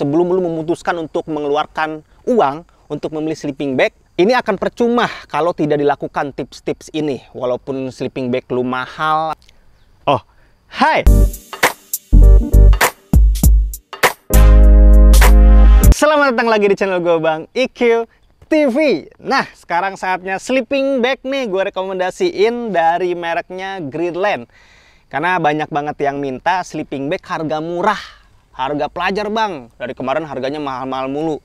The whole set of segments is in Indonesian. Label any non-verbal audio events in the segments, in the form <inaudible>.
sebelum lu memutuskan untuk mengeluarkan uang untuk membeli sleeping bag, ini akan percuma kalau tidak dilakukan tips-tips ini. Walaupun sleeping bag lu mahal. Oh, hai! Selamat datang lagi di channel gue Bang IQ TV. Nah, sekarang saatnya sleeping bag nih gue rekomendasiin dari mereknya Greenland. Karena banyak banget yang minta sleeping bag harga murah Harga pelajar bang. Dari kemarin harganya mahal-mahal mulu.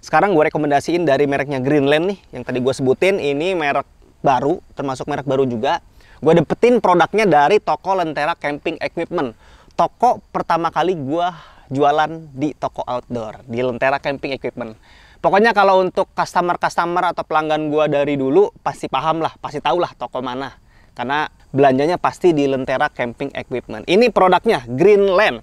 Sekarang gue rekomendasiin dari mereknya Greenland nih. Yang tadi gue sebutin ini merek baru. Termasuk merek baru juga. Gue dapetin produknya dari toko Lentera Camping Equipment. Toko pertama kali gue jualan di toko outdoor. Di Lentera Camping Equipment. Pokoknya kalau untuk customer-customer atau pelanggan gue dari dulu pasti paham lah, pasti tau lah toko mana. Karena belanjanya pasti di Lentera Camping Equipment. Ini produknya Greenland.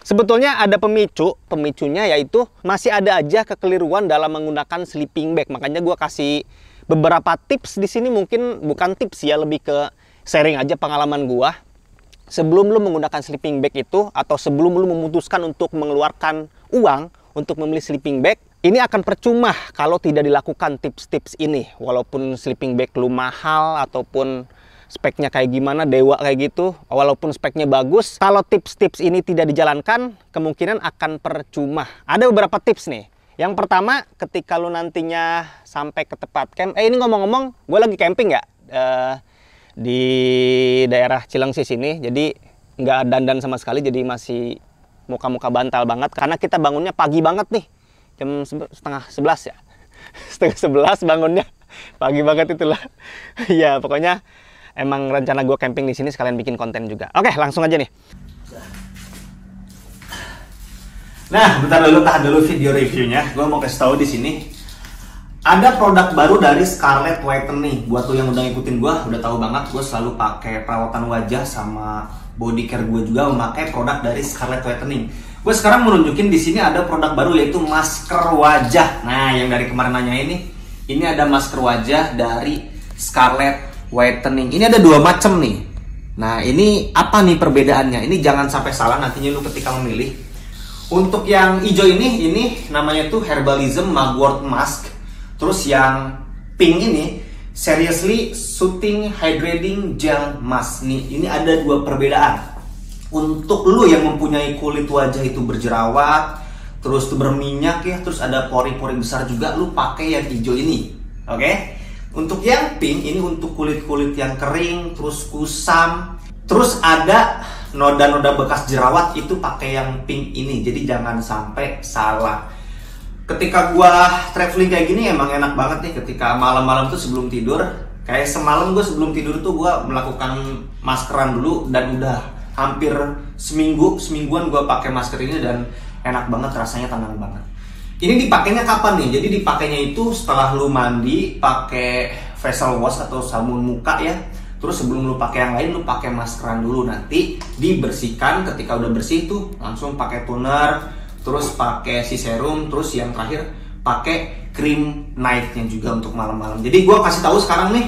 Sebetulnya ada pemicu, pemicunya yaitu masih ada aja kekeliruan dalam menggunakan sleeping bag. Makanya gue kasih beberapa tips di sini mungkin bukan tips ya, lebih ke sharing aja pengalaman gue. Sebelum lo menggunakan sleeping bag itu atau sebelum lo memutuskan untuk mengeluarkan uang untuk membeli sleeping bag, ini akan percuma kalau tidak dilakukan tips-tips ini. Walaupun sleeping bag lu mahal ataupun speknya kayak gimana, dewa kayak gitu, walaupun speknya bagus, kalau tips-tips ini tidak dijalankan, kemungkinan akan percuma. Ada beberapa tips nih. Yang pertama, ketika lu nantinya sampai ke tempat camp, eh ini ngomong-ngomong, gue lagi camping ya uh, di daerah Cilengsi sini, jadi nggak dandan sama sekali, jadi masih muka-muka bantal banget, karena kita bangunnya pagi banget nih, jam setengah sebelas ya, <laughs> setengah sebelas bangunnya, pagi banget itulah, <laughs> Iya, pokoknya emang rencana gue camping di sini sekalian bikin konten juga. Oke, langsung aja nih. Nah, bentar dulu tahan dulu video reviewnya. Gue mau kasih tahu di sini ada produk baru dari Scarlett Whitening. Buat lo yang udah ngikutin gue, udah tahu banget gue selalu pakai perawatan wajah sama body care gue juga memakai produk dari Scarlett Whitening. Gue sekarang menunjukin di sini ada produk baru yaitu masker wajah. Nah, yang dari kemarin nanya ini, ini ada masker wajah dari Scarlett whitening. Ini ada dua macam nih. Nah, ini apa nih perbedaannya? Ini jangan sampai salah nantinya lu ketika memilih. Untuk yang hijau ini, ini namanya tuh Herbalism Mugwort Mask. Terus yang pink ini Seriously Shooting Hydrating Gel Mask. Nih, ini ada dua perbedaan. Untuk lu yang mempunyai kulit wajah itu berjerawat, terus tuh berminyak ya, terus ada pori-pori besar juga, lu pakai yang hijau ini. Oke? Okay? Untuk yang pink ini untuk kulit-kulit yang kering, terus kusam, terus ada noda-noda bekas jerawat itu pakai yang pink ini. Jadi jangan sampai salah. Ketika gua traveling kayak gini emang enak banget nih ketika malam-malam tuh sebelum tidur. Kayak semalam gue sebelum tidur tuh gua melakukan maskeran dulu dan udah hampir seminggu semingguan gua pakai masker ini dan enak banget rasanya tenang banget ini dipakainya kapan nih? Jadi dipakainya itu setelah lu mandi pakai facial wash atau sabun muka ya. Terus sebelum lu pakai yang lain lu pakai maskeran dulu nanti dibersihkan ketika udah bersih tuh langsung pakai toner, terus pakai si serum, terus yang terakhir pakai cream night nightnya juga untuk malam-malam. Jadi gua kasih tahu sekarang nih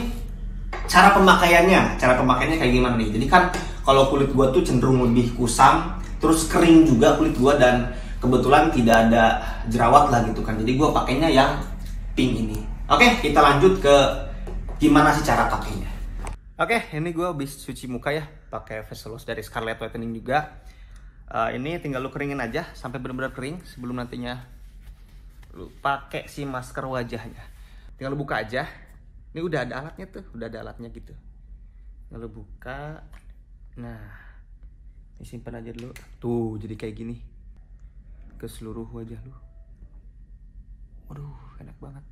cara pemakaiannya, cara pemakaiannya kayak gimana nih. Jadi kan kalau kulit gua tuh cenderung lebih kusam, terus kering juga kulit gua dan kebetulan tidak ada jerawat lah gitu kan jadi gue pakainya yang pink ini oke kita lanjut ke gimana sih cara pakainya oke ini gue habis cuci muka ya pakai face wash dari Scarlett Whitening juga uh, ini tinggal lu keringin aja sampai benar-benar kering sebelum nantinya lu pakai si masker wajahnya tinggal lu buka aja ini udah ada alatnya tuh udah ada alatnya gitu lalu buka nah disimpan aja dulu tuh jadi kayak gini ke seluruh wajah lu. Waduh, enak banget.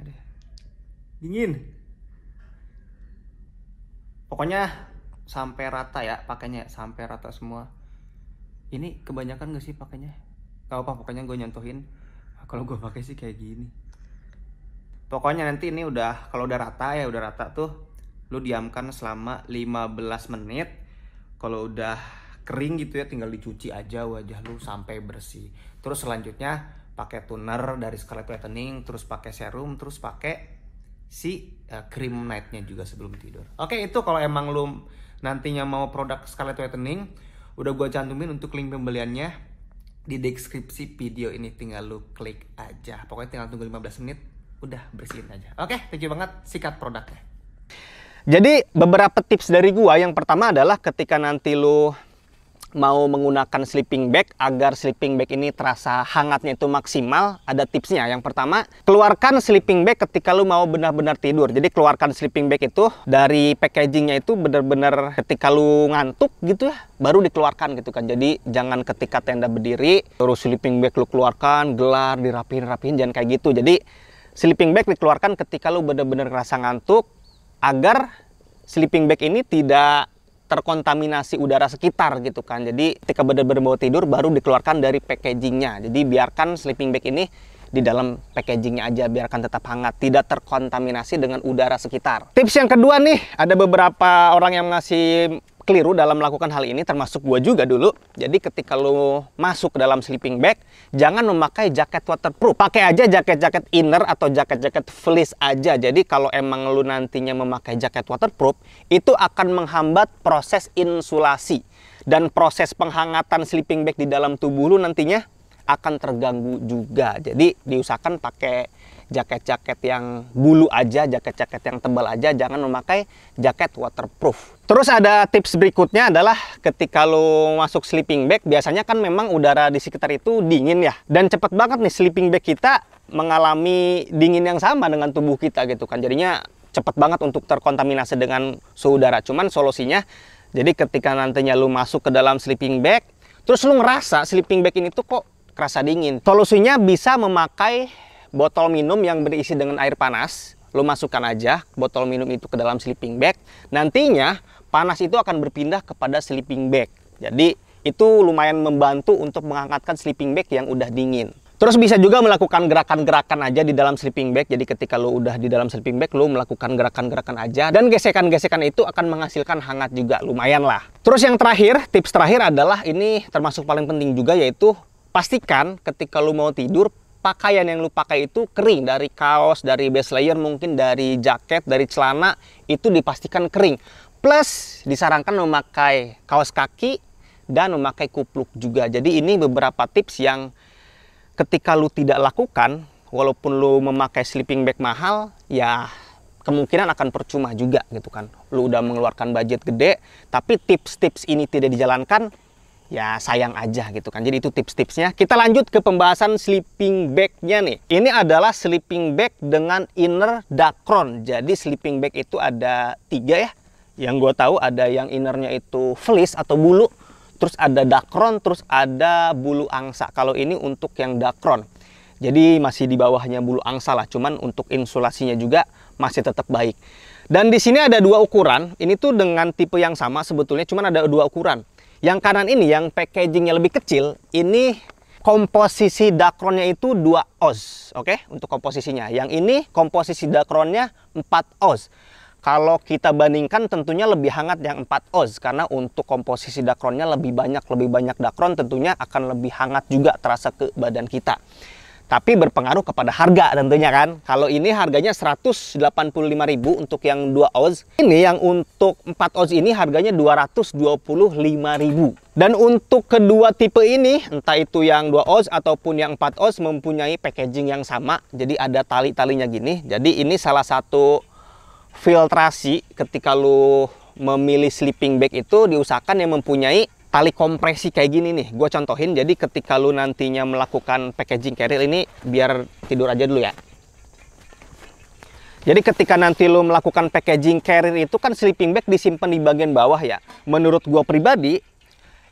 Ada dingin. Pokoknya sampai rata ya pakainya, sampai rata semua. Ini kebanyakan gak sih pakainya? Gak apa, pokoknya gue nyontohin. Kalau gue pakai sih kayak gini. Pokoknya nanti ini udah kalau udah rata ya udah rata tuh lu diamkan selama 15 menit. Kalau udah kering gitu ya tinggal dicuci aja wajah lu sampai bersih terus selanjutnya pakai toner dari Scarlet Whitening terus pakai serum terus pakai si uh, cream nightnya juga sebelum tidur oke itu kalau emang lu nantinya mau produk Scarlet Whitening udah gua cantumin untuk link pembeliannya di deskripsi video ini tinggal lu klik aja pokoknya tinggal tunggu 15 menit udah bersihin aja oke thank you banget sikat produknya jadi beberapa tips dari gua yang pertama adalah ketika nanti lu mau menggunakan sleeping bag agar sleeping bag ini terasa hangatnya itu maksimal ada tipsnya yang pertama keluarkan sleeping bag ketika lu mau benar-benar tidur jadi keluarkan sleeping bag itu dari packagingnya itu benar-benar ketika lu ngantuk gitu ya baru dikeluarkan gitu kan jadi jangan ketika tenda berdiri terus sleeping bag lu keluarkan gelar dirapihin-rapihin jangan kayak gitu jadi sleeping bag dikeluarkan ketika lu benar-benar ngerasa ngantuk agar sleeping bag ini tidak terkontaminasi udara sekitar gitu kan. Jadi ketika benar-benar mau tidur baru dikeluarkan dari packagingnya. Jadi biarkan sleeping bag ini di dalam packagingnya aja biarkan tetap hangat, tidak terkontaminasi dengan udara sekitar. Tips yang kedua nih, ada beberapa orang yang ngasih keliru dalam melakukan hal ini termasuk gue juga dulu jadi ketika lo masuk ke dalam sleeping bag jangan memakai jaket waterproof pakai aja jaket-jaket inner atau jaket-jaket fleece aja jadi kalau emang lo nantinya memakai jaket waterproof itu akan menghambat proses insulasi dan proses penghangatan sleeping bag di dalam tubuh lo nantinya akan terganggu juga jadi diusahakan pakai jaket-jaket yang bulu aja jaket-jaket yang tebal aja jangan memakai jaket waterproof Terus ada tips berikutnya adalah ketika lo masuk sleeping bag, biasanya kan memang udara di sekitar itu dingin ya. Dan cepet banget nih sleeping bag kita mengalami dingin yang sama dengan tubuh kita gitu kan. Jadinya cepet banget untuk terkontaminasi dengan suhu udara. Cuman solusinya, jadi ketika nantinya lo masuk ke dalam sleeping bag, terus lo ngerasa sleeping bag ini tuh kok kerasa dingin. Solusinya bisa memakai botol minum yang berisi dengan air panas. Lo masukkan aja botol minum itu ke dalam sleeping bag. Nantinya panas itu akan berpindah kepada sleeping bag. Jadi itu lumayan membantu untuk mengangkatkan sleeping bag yang udah dingin. Terus bisa juga melakukan gerakan-gerakan aja di dalam sleeping bag. Jadi ketika lo udah di dalam sleeping bag, lo melakukan gerakan-gerakan aja. Dan gesekan-gesekan itu akan menghasilkan hangat juga. Lumayan lah. Terus yang terakhir, tips terakhir adalah ini termasuk paling penting juga yaitu pastikan ketika lo mau tidur, pakaian yang lo pakai itu kering dari kaos, dari base layer, mungkin dari jaket, dari celana itu dipastikan kering. Plus disarankan memakai kaos kaki dan memakai kupluk juga. Jadi ini beberapa tips yang ketika lu tidak lakukan, walaupun lu memakai sleeping bag mahal, ya kemungkinan akan percuma juga gitu kan. Lu udah mengeluarkan budget gede, tapi tips-tips ini tidak dijalankan, ya sayang aja gitu kan. Jadi itu tips-tipsnya. Kita lanjut ke pembahasan sleeping bagnya nih. Ini adalah sleeping bag dengan inner dacron. Jadi sleeping bag itu ada tiga ya yang gue tahu ada yang innernya itu fleece atau bulu, terus ada dakron, terus ada bulu angsa. Kalau ini untuk yang dakron. Jadi masih di bawahnya bulu angsa lah, cuman untuk insulasinya juga masih tetap baik. Dan di sini ada dua ukuran, ini tuh dengan tipe yang sama sebetulnya, cuman ada dua ukuran. Yang kanan ini, yang packagingnya lebih kecil, ini komposisi dakronnya itu 2 oz, oke? Okay? Untuk komposisinya. Yang ini komposisi dakronnya 4 oz. Kalau kita bandingkan tentunya lebih hangat yang 4 oz karena untuk komposisi dakronnya lebih banyak, lebih banyak dakron tentunya akan lebih hangat juga terasa ke badan kita. Tapi berpengaruh kepada harga tentunya kan. Kalau ini harganya 185.000 untuk yang 2 oz. Ini yang untuk 4 oz ini harganya 225.000. Dan untuk kedua tipe ini, entah itu yang 2 oz ataupun yang 4 oz mempunyai packaging yang sama. Jadi ada tali-talinya gini. Jadi ini salah satu filtrasi ketika lu memilih sleeping bag itu diusahakan yang mempunyai tali kompresi kayak gini nih gue contohin jadi ketika lu nantinya melakukan packaging carrier ini biar tidur aja dulu ya jadi ketika nanti lo melakukan packaging carrier itu kan sleeping bag disimpan di bagian bawah ya. Menurut gue pribadi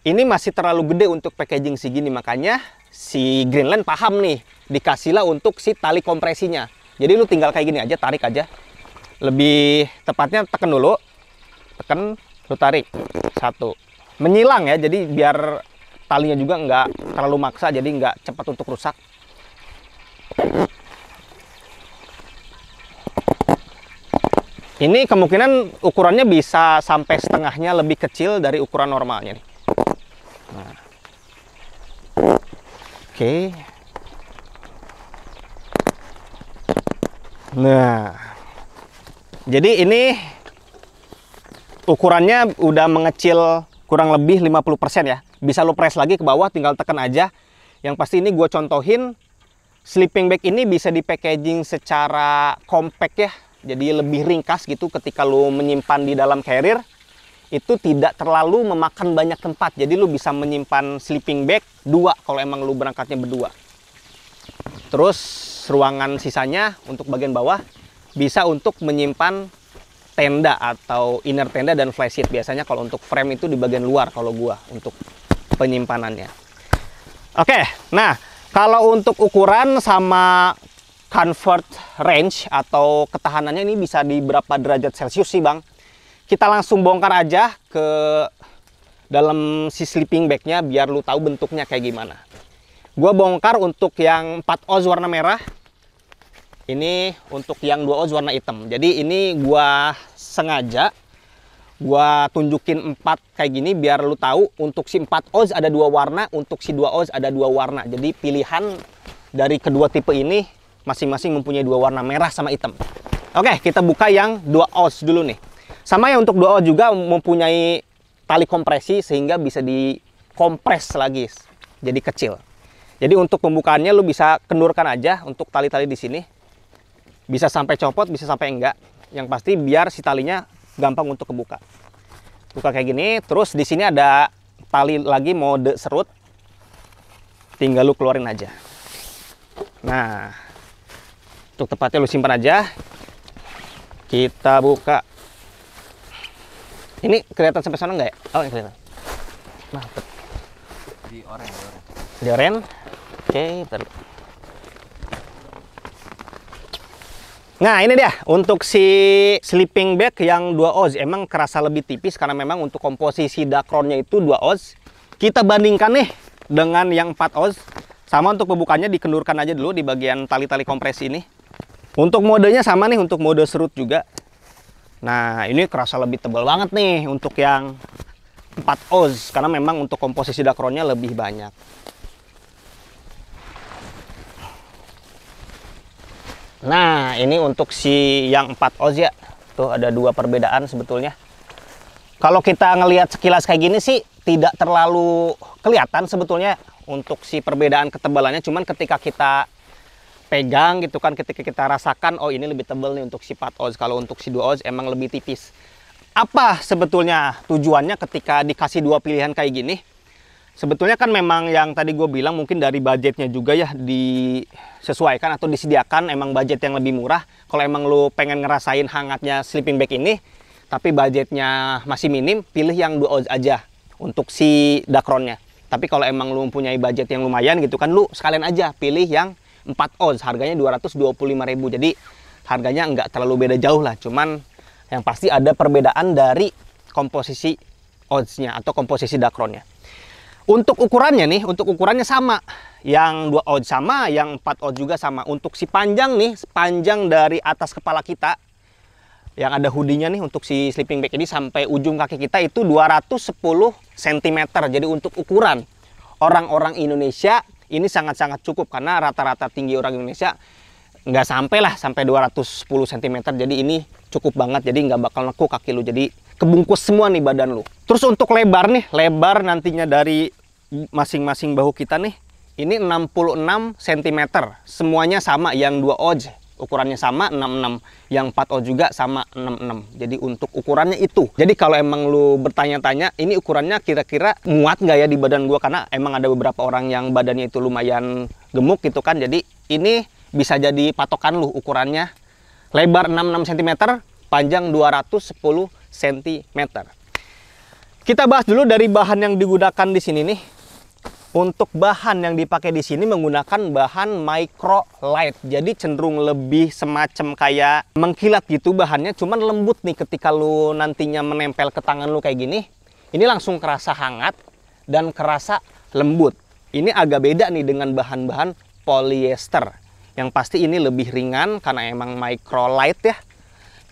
ini masih terlalu gede untuk packaging segini makanya si Greenland paham nih dikasihlah untuk si tali kompresinya. Jadi lu tinggal kayak gini aja tarik aja lebih tepatnya tekan dulu tekan lu tarik satu menyilang ya jadi biar talinya juga nggak terlalu maksa jadi nggak cepat untuk rusak ini kemungkinan ukurannya bisa sampai setengahnya lebih kecil dari ukuran normalnya nih nah. oke nah jadi ini ukurannya udah mengecil kurang lebih 50% ya. Bisa lo press lagi ke bawah tinggal tekan aja. Yang pasti ini gue contohin sleeping bag ini bisa di packaging secara compact ya. Jadi lebih ringkas gitu ketika lo menyimpan di dalam carrier itu tidak terlalu memakan banyak tempat. Jadi lo bisa menyimpan sleeping bag dua kalau emang lo berangkatnya berdua. Terus ruangan sisanya untuk bagian bawah bisa untuk menyimpan tenda atau inner tenda dan flysheet. biasanya kalau untuk frame itu di bagian luar kalau gua untuk penyimpanannya oke okay, nah kalau untuk ukuran sama comfort range atau ketahanannya ini bisa di berapa derajat celcius sih bang kita langsung bongkar aja ke dalam si sleeping bagnya biar lu tahu bentuknya kayak gimana gua bongkar untuk yang 4 oz warna merah ini untuk yang dua oz warna hitam. Jadi ini gua sengaja gua tunjukin empat kayak gini biar lu tahu untuk si 4 oz ada dua warna, untuk si dua oz ada dua warna. Jadi pilihan dari kedua tipe ini masing-masing mempunyai dua warna merah sama hitam. Oke, kita buka yang dua oz dulu nih. Sama ya untuk dua oz juga mempunyai tali kompresi sehingga bisa dikompres lagi jadi kecil. Jadi untuk pembukaannya lu bisa kendurkan aja untuk tali-tali di sini bisa sampai copot, bisa sampai enggak. Yang pasti biar si talinya gampang untuk kebuka. Buka kayak gini, terus di sini ada tali lagi mode serut. Tinggal lu keluarin aja. Nah, untuk tepatnya lu simpan aja. Kita buka. Ini kelihatan sampai sana enggak? ya? Oh, ini kelihatan. Nah, di oren, di oren. Oke, okay, Nah ini dia untuk si sleeping bag yang 2 oz emang kerasa lebih tipis karena memang untuk komposisi dakronnya itu 2 oz kita bandingkan nih dengan yang 4 oz sama untuk pembukanya dikendurkan aja dulu di bagian tali-tali kompres ini untuk modenya sama nih untuk mode serut juga nah ini kerasa lebih tebal banget nih untuk yang 4 oz karena memang untuk komposisi dakronnya lebih banyak Nah, ini untuk si yang 4 oz ya. Tuh ada dua perbedaan sebetulnya. Kalau kita ngelihat sekilas kayak gini sih tidak terlalu kelihatan sebetulnya untuk si perbedaan ketebalannya. Cuman ketika kita pegang gitu kan, ketika kita rasakan, oh ini lebih tebal nih untuk si 4 oz. Kalau untuk si 2 oz emang lebih tipis. Apa sebetulnya tujuannya ketika dikasih dua pilihan kayak gini? sebetulnya kan memang yang tadi gue bilang mungkin dari budgetnya juga ya disesuaikan atau disediakan emang budget yang lebih murah kalau emang lu pengen ngerasain hangatnya sleeping bag ini tapi budgetnya masih minim pilih yang dua oz aja untuk si dakronnya tapi kalau emang lu mempunyai budget yang lumayan gitu kan lu sekalian aja pilih yang 4 oz harganya ribu. jadi harganya nggak terlalu beda jauh lah cuman yang pasti ada perbedaan dari komposisi oznya atau komposisi dakronnya untuk ukurannya nih, untuk ukurannya sama. Yang 2 oz sama, yang 4 oz juga sama. Untuk si panjang nih, panjang dari atas kepala kita yang ada hoodie nih untuk si sleeping bag ini sampai ujung kaki kita itu 210 cm. Jadi untuk ukuran orang-orang Indonesia ini sangat-sangat cukup karena rata-rata tinggi orang Indonesia nggak sampai lah sampai 210 cm. Jadi ini cukup banget jadi nggak bakal neku kaki lu. Jadi kebungkus semua nih badan lu. Terus untuk lebar nih, lebar nantinya dari masing-masing bahu kita nih ini 66 cm semuanya sama yang 2 oj ukurannya sama 66 yang 4 o juga sama 66 jadi untuk ukurannya itu jadi kalau emang lu bertanya-tanya ini ukurannya kira-kira muat nggak ya di badan gua karena emang ada beberapa orang yang badannya itu lumayan gemuk gitu kan jadi ini bisa jadi patokan lu ukurannya lebar 66 cm panjang 210 cm kita bahas dulu dari bahan yang digunakan di sini nih untuk bahan yang dipakai di sini menggunakan bahan micro light Jadi cenderung lebih semacam kayak mengkilat gitu bahannya, cuman lembut nih ketika lu nantinya menempel ke tangan lu kayak gini. Ini langsung kerasa hangat dan kerasa lembut. Ini agak beda nih dengan bahan-bahan polyester. Yang pasti ini lebih ringan karena emang micro light ya.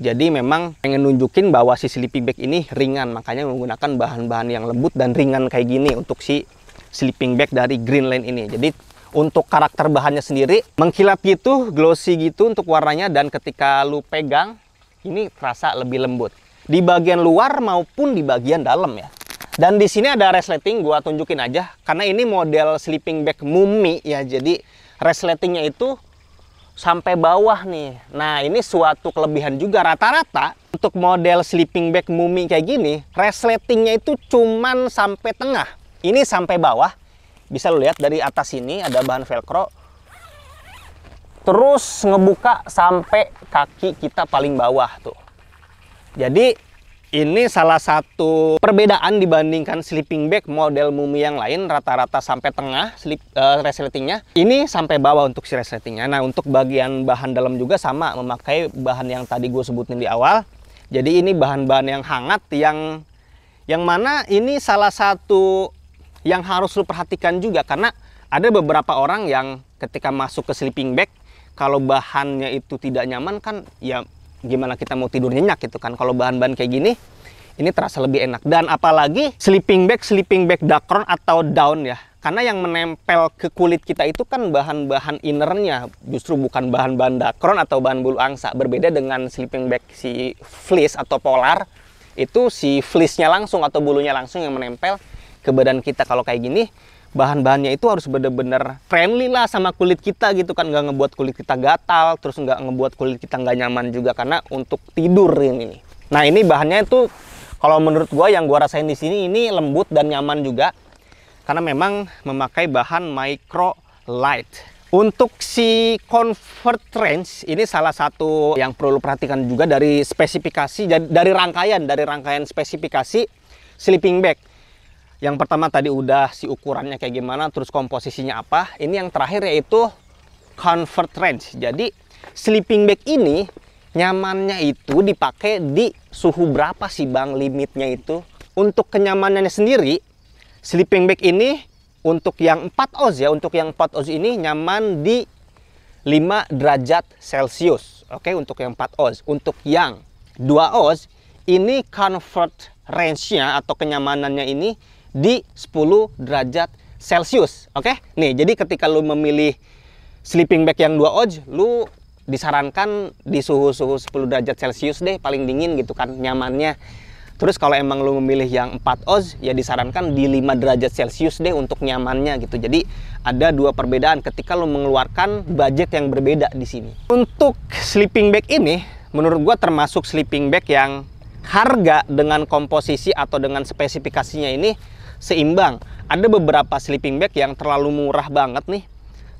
Jadi memang pengen nunjukin bahwa si sleeping bag ini ringan, makanya menggunakan bahan-bahan yang lembut dan ringan kayak gini untuk si sleeping bag dari Greenland ini. Jadi untuk karakter bahannya sendiri mengkilap gitu, glossy gitu untuk warnanya dan ketika lu pegang ini terasa lebih lembut di bagian luar maupun di bagian dalam ya. Dan di sini ada resleting gua tunjukin aja karena ini model sleeping bag mumi ya. Jadi resletingnya itu sampai bawah nih. Nah, ini suatu kelebihan juga rata-rata untuk model sleeping bag mumi kayak gini, resletingnya itu cuman sampai tengah ini sampai bawah bisa lo lihat dari atas ini ada bahan velcro terus ngebuka sampai kaki kita paling bawah tuh jadi ini salah satu perbedaan dibandingkan sleeping bag model mumi yang lain rata-rata sampai tengah sleep, uh, resletingnya ini sampai bawah untuk si resletingnya nah untuk bagian bahan dalam juga sama memakai bahan yang tadi gue sebutin di awal jadi ini bahan-bahan yang hangat yang yang mana ini salah satu yang harus lo perhatikan juga karena ada beberapa orang yang ketika masuk ke sleeping bag kalau bahannya itu tidak nyaman kan ya gimana kita mau tidur nyenyak gitu kan kalau bahan-bahan kayak gini ini terasa lebih enak dan apalagi sleeping bag sleeping bag dakron atau down ya karena yang menempel ke kulit kita itu kan bahan-bahan innernya justru bukan bahan-bahan dakron atau bahan bulu angsa berbeda dengan sleeping bag si fleece atau polar itu si fleece-nya langsung atau bulunya langsung yang menempel ke badan kita kalau kayak gini bahan-bahannya itu harus bener-bener friendly lah sama kulit kita gitu kan nggak ngebuat kulit kita gatal terus nggak ngebuat kulit kita nggak nyaman juga karena untuk tidur ini nah ini bahannya itu kalau menurut gua yang gua rasain di sini ini lembut dan nyaman juga karena memang memakai bahan micro light untuk si convert range ini salah satu yang perlu perhatikan juga dari spesifikasi dari rangkaian dari rangkaian spesifikasi sleeping bag yang pertama tadi udah si ukurannya kayak gimana terus komposisinya apa ini yang terakhir yaitu comfort range jadi sleeping bag ini nyamannya itu dipakai di suhu berapa sih bang limitnya itu untuk kenyamanannya sendiri sleeping bag ini untuk yang 4 oz ya untuk yang 4 oz ini nyaman di 5 derajat celcius oke untuk yang 4 oz untuk yang 2 oz ini comfort range-nya atau kenyamanannya ini di 10 derajat Celcius. Oke? Okay? Nih, jadi ketika lu memilih sleeping bag yang 2 oz, lu disarankan di suhu-suhu 10 derajat Celcius deh paling dingin gitu kan nyamannya. Terus kalau emang lu memilih yang 4 oz ya disarankan di 5 derajat Celcius deh untuk nyamannya gitu. Jadi ada dua perbedaan ketika lu mengeluarkan budget yang berbeda di sini. Untuk sleeping bag ini menurut gua termasuk sleeping bag yang harga dengan komposisi atau dengan spesifikasinya ini seimbang. Ada beberapa sleeping bag yang terlalu murah banget nih,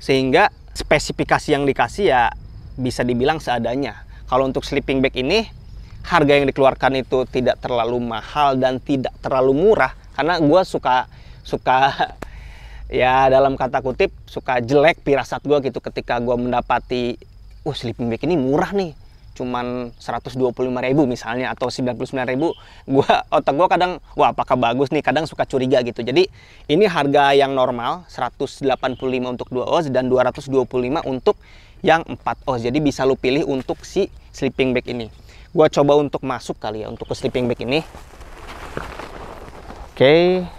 sehingga spesifikasi yang dikasih ya bisa dibilang seadanya. Kalau untuk sleeping bag ini, harga yang dikeluarkan itu tidak terlalu mahal dan tidak terlalu murah, karena gue suka suka <laughs> ya dalam kata kutip suka jelek pirasat gue gitu ketika gue mendapati, wah uh, sleeping bag ini murah nih, cuman 125 ribu misalnya atau 99 ribu gua otak gua kadang wah apakah bagus nih kadang suka curiga gitu jadi ini harga yang normal 185 untuk 2 oz dan 225 untuk yang 4 oz jadi bisa lu pilih untuk si sleeping bag ini gua coba untuk masuk kali ya untuk ke sleeping bag ini oke okay.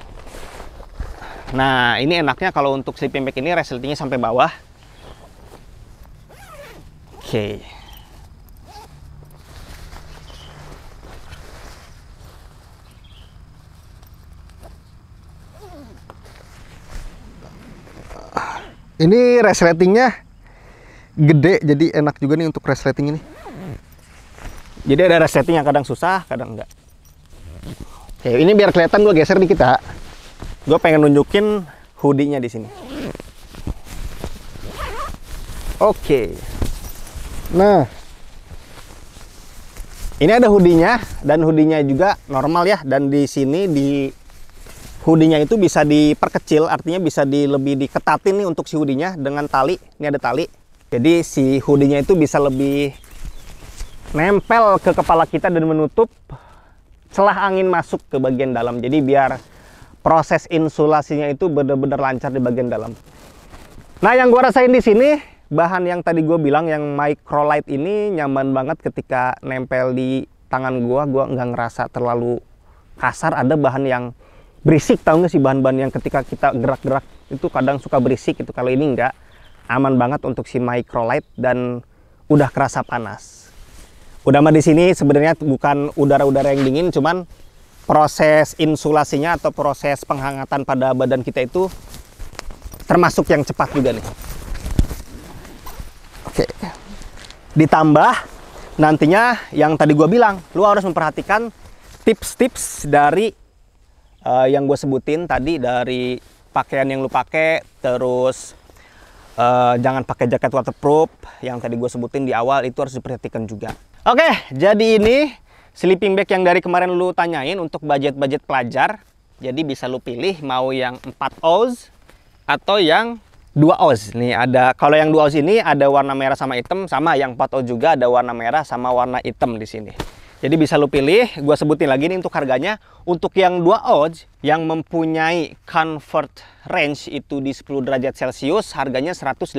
nah ini enaknya kalau untuk sleeping bag ini resletingnya sampai bawah oke Ini resletingnya gede, jadi enak juga nih untuk resleting ini. Jadi ada resleting yang kadang susah, kadang enggak. Oke, ya, ini biar kelihatan gue geser dikit ya. Gue pengen nunjukin hoodie-nya di sini. Oke. Nah. Ini ada hoodie-nya dan hoodie-nya juga normal ya dan di sini di hoodie itu bisa diperkecil, artinya bisa di lebih diketatin nih untuk si hoodie dengan tali. Ini ada tali. Jadi si hoodie itu bisa lebih nempel ke kepala kita dan menutup celah angin masuk ke bagian dalam. Jadi biar proses insulasinya itu benar-benar lancar di bagian dalam. Nah, yang gua rasain di sini bahan yang tadi gue bilang yang microlight ini nyaman banget ketika nempel di tangan gue gue nggak ngerasa terlalu kasar ada bahan yang berisik tau nggak sih bahan-bahan yang ketika kita gerak-gerak itu kadang suka berisik itu kalau ini nggak aman banget untuk si micro light dan udah kerasa panas udah mah di sini sebenarnya bukan udara-udara yang dingin cuman proses insulasinya atau proses penghangatan pada badan kita itu termasuk yang cepat juga nih oke ditambah nantinya yang tadi gua bilang, lu harus memperhatikan tips-tips dari uh, yang gue sebutin tadi dari pakaian yang lu pakai terus uh, jangan pakai jaket waterproof yang tadi gue sebutin di awal itu harus diperhatikan juga oke jadi ini sleeping bag yang dari kemarin lu tanyain untuk budget-budget pelajar jadi bisa lu pilih mau yang 4 oz atau yang 2 oz nih ada kalau yang 2 oz ini ada warna merah sama hitam sama yang 4 oz juga ada warna merah sama warna hitam di sini jadi bisa lu pilih, gue sebutin lagi nih untuk harganya. Untuk yang 2 oz yang mempunyai comfort range itu di 10 derajat Celcius harganya 185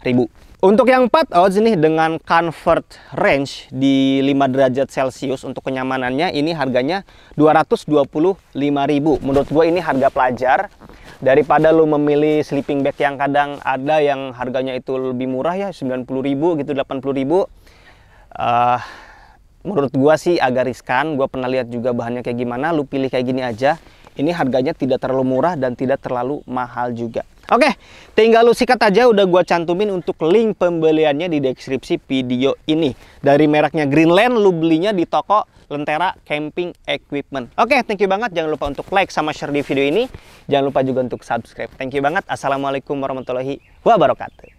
ribu. Untuk yang 4 oz nih dengan comfort range di 5 derajat Celcius untuk kenyamanannya ini harganya 225 ribu. Menurut gue ini harga pelajar daripada lu memilih sleeping bag yang kadang ada yang harganya itu lebih murah ya 90 ribu gitu 80 ribu. uh, menurut gua sih agak riskan. Gua pernah lihat juga bahannya kayak gimana. Lu pilih kayak gini aja. Ini harganya tidak terlalu murah dan tidak terlalu mahal juga. Oke, tinggal lu sikat aja udah gua cantumin untuk link pembeliannya di deskripsi video ini. Dari mereknya Greenland lu belinya di toko Lentera Camping Equipment. Oke, thank you banget. Jangan lupa untuk like sama share di video ini. Jangan lupa juga untuk subscribe. Thank you banget. Assalamualaikum warahmatullahi wabarakatuh.